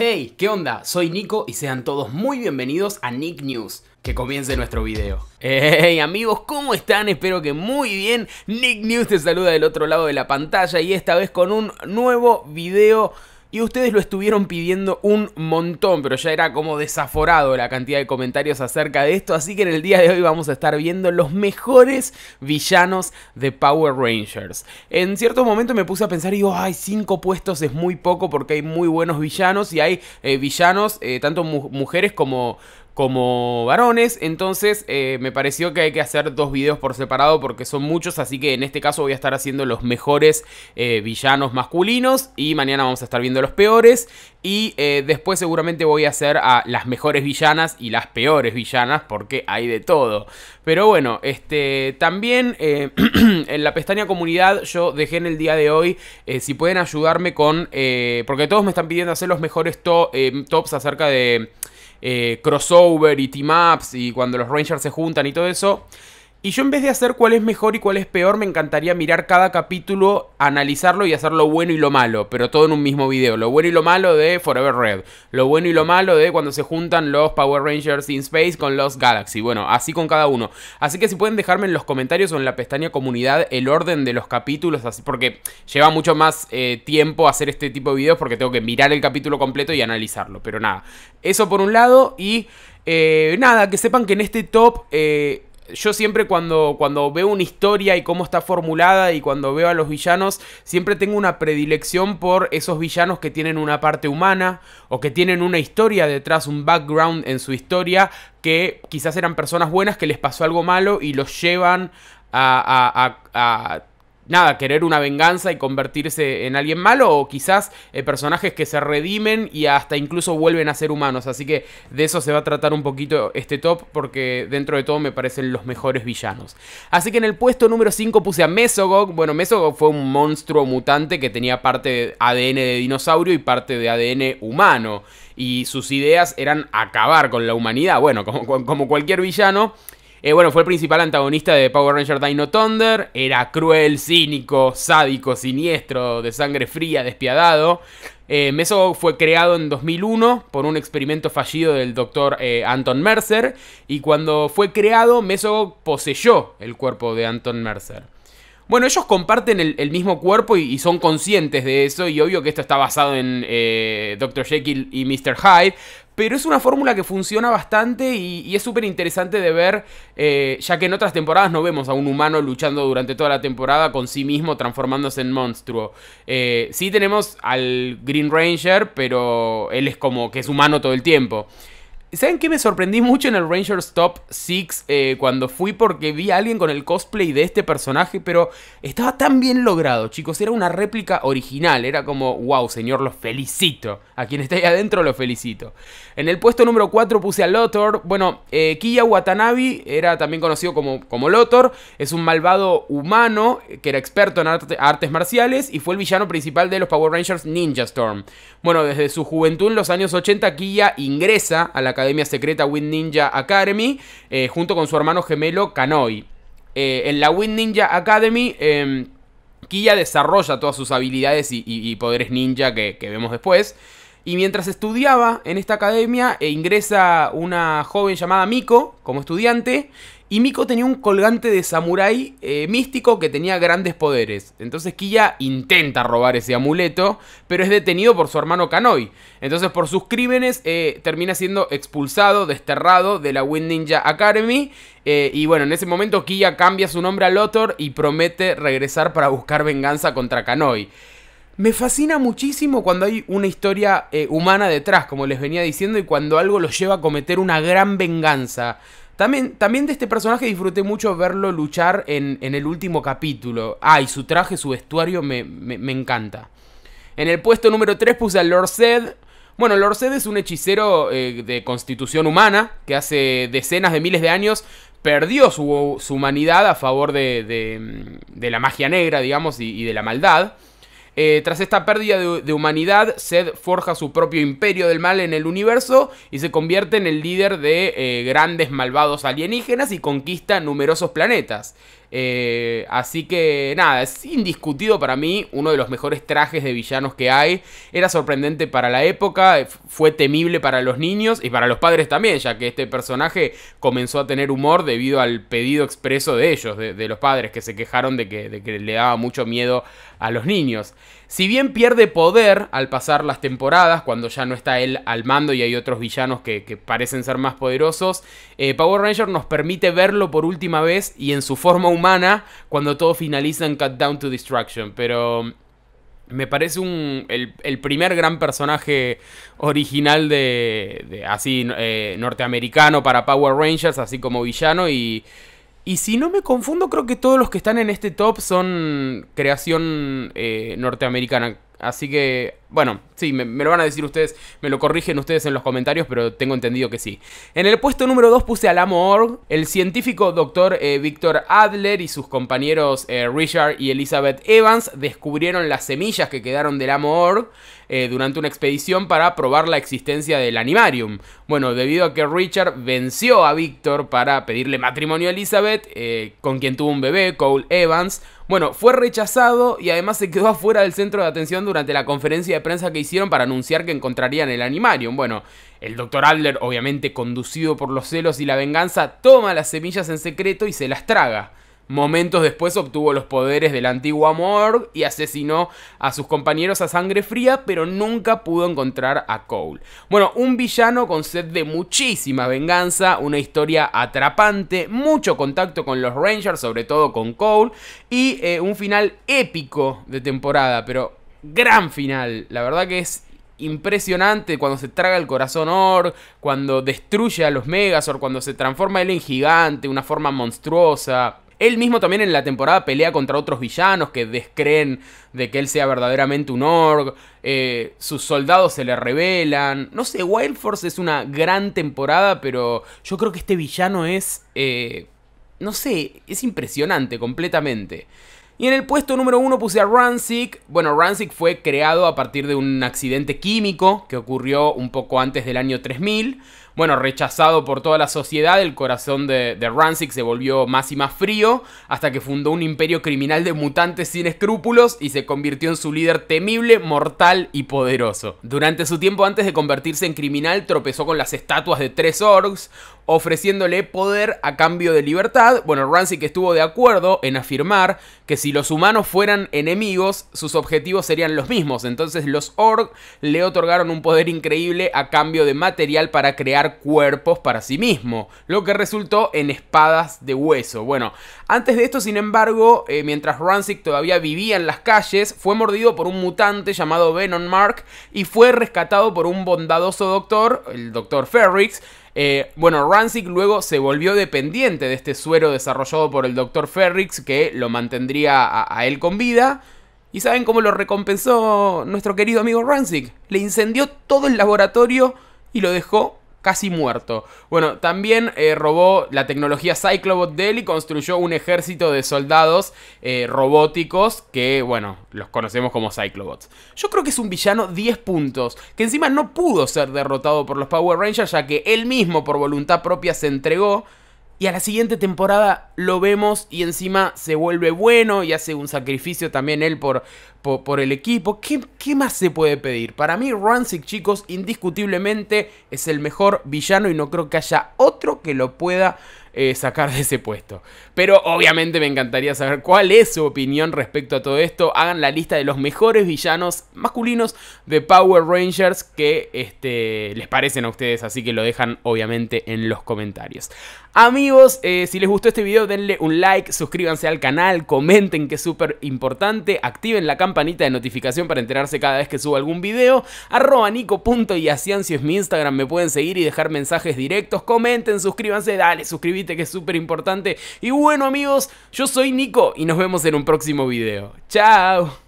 Hey, ¿qué onda? Soy Nico y sean todos muy bienvenidos a Nick News. Que comience nuestro video. Hey amigos, ¿cómo están? Espero que muy bien. Nick News te saluda del otro lado de la pantalla y esta vez con un nuevo video y ustedes lo estuvieron pidiendo un montón, pero ya era como desaforado la cantidad de comentarios acerca de esto. Así que en el día de hoy vamos a estar viendo los mejores villanos de Power Rangers. En cierto momento me puse a pensar y digo, ay, cinco puestos es muy poco porque hay muy buenos villanos y hay eh, villanos, eh, tanto mujeres como, como varones. Entonces eh, me pareció que hay que hacer dos videos por separado porque son muchos. Así que en este caso voy a estar haciendo los mejores eh, villanos masculinos. Y mañana vamos a estar viendo los peores. Y eh, después seguramente voy a hacer a las mejores villanas y las peores villanas porque hay de todo. Pero bueno, este, también en la pestaña comunidad yo dejé en el día de hoy si pueden ayudarme con... porque todos me están pidiendo hacer los mejores tops acerca de... Eh, crossover y team ups y cuando los Rangers se juntan y todo eso. Y yo en vez de hacer cuál es mejor y cuál es peor, me encantaría mirar cada capítulo, analizarlo y hacer lo bueno y lo malo, pero todo en un mismo video. Lo bueno y lo malo de Forever Red, lo bueno y lo malo de cuando se juntan los Power Rangers in Space con los Galaxy. Bueno, así con cada uno. Así que si pueden dejarme en los comentarios o en la pestaña comunidad el orden de los capítulos, así porque lleva mucho más eh, tiempo hacer este tipo de videos porque tengo que mirar el capítulo completo y analizarlo. Pero nada, eso por un lado y... Eh, nada, que sepan que en este top eh, yo siempre cuando, cuando veo una historia y cómo está formulada y cuando veo a los villanos, siempre tengo una predilección por esos villanos que tienen una parte humana o que tienen una historia detrás, un background en su historia, que quizás eran personas buenas que les pasó algo malo y los llevan a, a nada, querer una venganza y convertirse en alguien malo, o quizás eh, personajes que se redimen y hasta incluso vuelven a ser humanos. Así que de eso se va a tratar un poquito este top, porque dentro de todo me parecen los mejores villanos. Así que en el puesto número 5 puse a Mesogog. Bueno, Mesogog fue un monstruo mutante que tenía parte de ADN de dinosaurio y parte de ADN humano. Y sus ideas eran acabar con la humanidad. Bueno, como, como cualquier villano. Eh, bueno, fue el principal antagonista de Power Ranger Dino Thunder. Era cruel, cínico, sádico, siniestro, de sangre fría, despiadado. Eh, Meso fue creado en 2001 por un experimento fallido del doctor eh, Anton Mercer. Y cuando fue creado, Meso poseyó el cuerpo de Anton Mercer. Bueno, ellos comparten el, mismo cuerpo y, son conscientes de eso, y obvio que esto está basado en eh, Dr. Jekyll y Mr. Hyde, pero es una fórmula que funciona bastante y, es súper interesante de ver, eh, ya que en otras temporadas no vemos a un humano luchando durante toda la temporada con sí mismo transformándose en monstruo. Eh, sí tenemos al Green Ranger, pero él es como que es humano todo el tiempo. ¿Saben qué me sorprendí mucho en el Rangers Top 6 eh, cuando fui? Porque vi a alguien con el cosplay de este personaje, pero estaba tan bien logrado, chicos. Era una réplica original. Era como, wow, señor, lo felicito. A quien está ahí adentro, lo felicito. En el puesto número 4 puse a Lothor. Bueno, eh, Kia Watanabe era también conocido como, como Lothor. Es un malvado humano eh, que era experto en artes marciales y fue el villano principal de los Power Rangers Ninja Storm. Bueno, desde su juventud en los años 80, Kiya ingresa a la academia secreta Wind Ninja Academy, eh, junto con su hermano gemelo Kanoi. Eh, en la Wind Ninja Academy... Em, Kia desarrolla todas sus habilidades y, poderes ninja que vemos después. Y mientras estudiaba en esta academia, e ingresa una joven llamada Miko como estudiante. Y Miko tenía un colgante de samurái eh, místico que tenía grandes poderes. Entonces Kiya intenta robar ese amuleto, pero es detenido por su hermano Kanoi. Entonces por sus crímenes eh, termina siendo expulsado, desterrado de la Wind Ninja Academy. Eh, y bueno, en ese momento Kiya cambia su nombre a Lothor y promete regresar para buscar venganza contra Kanoi. Me fascina muchísimo cuando hay una historia eh, humana detrás, como les venía diciendo, y cuando algo los lleva a cometer una gran venganza. También, también de este personaje disfruté mucho verlo luchar en, el último capítulo. Ah, y su traje, su vestuario me, encanta. En el puesto número 3 puse a Lord sed Bueno, Lord sed es un hechicero eh, de constitución humana que hace decenas de miles de años perdió su, humanidad a favor de, de, la magia negra, digamos, y de la maldad. Eh, tras esta pérdida de, humanidad, Sed forja su propio imperio del mal en el universo y se convierte en el líder de eh, grandes malvados alienígenas y conquista numerosos planetas. Eh, así que nada, es indiscutido para mí uno de los mejores trajes de villanos que hay. Era sorprendente para la época, fue temible para los niños y para los padres también, ya que este personaje comenzó a tener humor debido al pedido expreso de ellos, de, los padres que se quejaron de que le daba mucho miedo a los niños. Si bien pierde poder al pasar las temporadas, cuando ya no está él al mando y hay otros villanos que, parecen ser más poderosos, eh, Power Ranger nos permite verlo por última vez y en su forma humana cuando todo finaliza en Cut Down to Destruction. Pero mm, me parece un, el, primer gran personaje original de, de así eh, norteamericano para Power Rangers, así como villano y y si no me confundo, creo que todos los que están en este top son creación eh, norteamericana. Así que bueno, sí, me, lo van a decir ustedes, me lo corrigen ustedes en los comentarios, pero tengo entendido que sí. En el puesto número 2 puse al Amor, el científico doctor eh, Víctor Adler y sus compañeros eh, Richard y Elizabeth Evans descubrieron las semillas que quedaron del Amor eh, durante una expedición para probar la existencia del Animarium. Bueno, debido a que Richard venció a Víctor para pedirle matrimonio a Elizabeth, con quien tuvo un bebé, Cole Evans, bueno, fue rechazado y además se quedó afuera del centro de atención durante la conferencia prensa que hicieron para anunciar que encontrarían el Animarium. Bueno, el Dr. Adler, obviamente conducido por los celos y la venganza, toma las semillas en secreto y se las traga. Momentos después obtuvo los poderes del antiguo Amor y asesinó a sus compañeros a sangre fría, pero nunca pudo encontrar a Cole. Bueno, un villano con sed de muchísima venganza, una historia atrapante, mucho contacto con los Rangers, sobre todo con Cole, y eh, un final épico de temporada, pero gran final. La verdad que es impresionante cuando se traga el corazón Or, cuando destruye a los Megazord, cuando se transforma él en gigante, una forma monstruosa. Él mismo también en la temporada pelea contra otros villanos que descreen de que él sea verdaderamente un org. Eh, sus soldados se le rebelan. No sé, Wild Force es una gran temporada, pero yo creo que este villano es... Eh, no sé, es impresionante completamente. Y en el puesto número uno puse a Rancic. Bueno, Rancic fue creado a partir de un accidente químico que ocurrió un poco antes del año 3000. Bueno, rechazado por toda la sociedad, el corazón de, de Rancic se volvió más y más frío, hasta que fundó un imperio criminal de mutantes sin escrúpulos y se convirtió en su líder temible, mortal y poderoso. Durante su tiempo antes de convertirse en criminal, tropezó con las estatuas de tres orgs, ofreciéndole poder a cambio de libertad. Bueno, Rancic estuvo de acuerdo en afirmar que si los humanos fueran enemigos, sus objetivos serían los mismos. Entonces los Org le otorgaron un poder increíble a cambio de material para crear cuerpos para sí mismo, lo que resultó en espadas de hueso. Bueno, antes de esto, sin embargo, eh, mientras Rancic todavía vivía en las calles, fue mordido por un mutante llamado Venom Mark y fue rescatado por un bondadoso doctor, el doctor Ferrix, eh, bueno, Rancic luego se volvió dependiente de este suero desarrollado por el Dr. Ferrix que lo mantendría a, él con vida. ¿Y saben cómo lo recompensó nuestro querido amigo Rancic? Le incendió todo el laboratorio y lo dejó casi muerto. Bueno, también eh, robó la tecnología Cyclobot de él y construyó un ejército de soldados eh, robóticos que, bueno, los conocemos como Cyclobots. Yo creo que es un villano 10 puntos, que encima no pudo ser derrotado por los Power Rangers ya que él mismo por voluntad propia se entregó. Y a la siguiente temporada lo vemos y encima se vuelve bueno y hace un sacrificio también él por, por, el equipo. ¿Qué, más se puede pedir? Para mí, Rancic, chicos, indiscutiblemente es el mejor villano y no creo que haya otro que lo pueda eh, sacar de ese puesto. Pero obviamente me encantaría saber cuál es su opinión respecto a todo esto. Hagan la lista de los mejores villanos masculinos de Power Rangers que este, les parecen a ustedes, así que lo dejan obviamente en los comentarios. Amigos, eh, si les gustó este video denle un like, suscríbanse al canal, comenten que es súper importante, activen la cámara campanita de notificación para enterarse cada vez que suba algún video. Arroba nico.yaciancio es mi Instagram, me pueden seguir y dejar mensajes directos. Comenten, suscríbanse, dale, suscríbete que es súper importante. Y bueno amigos, yo soy Nico y nos vemos en un próximo video. ¡Chao!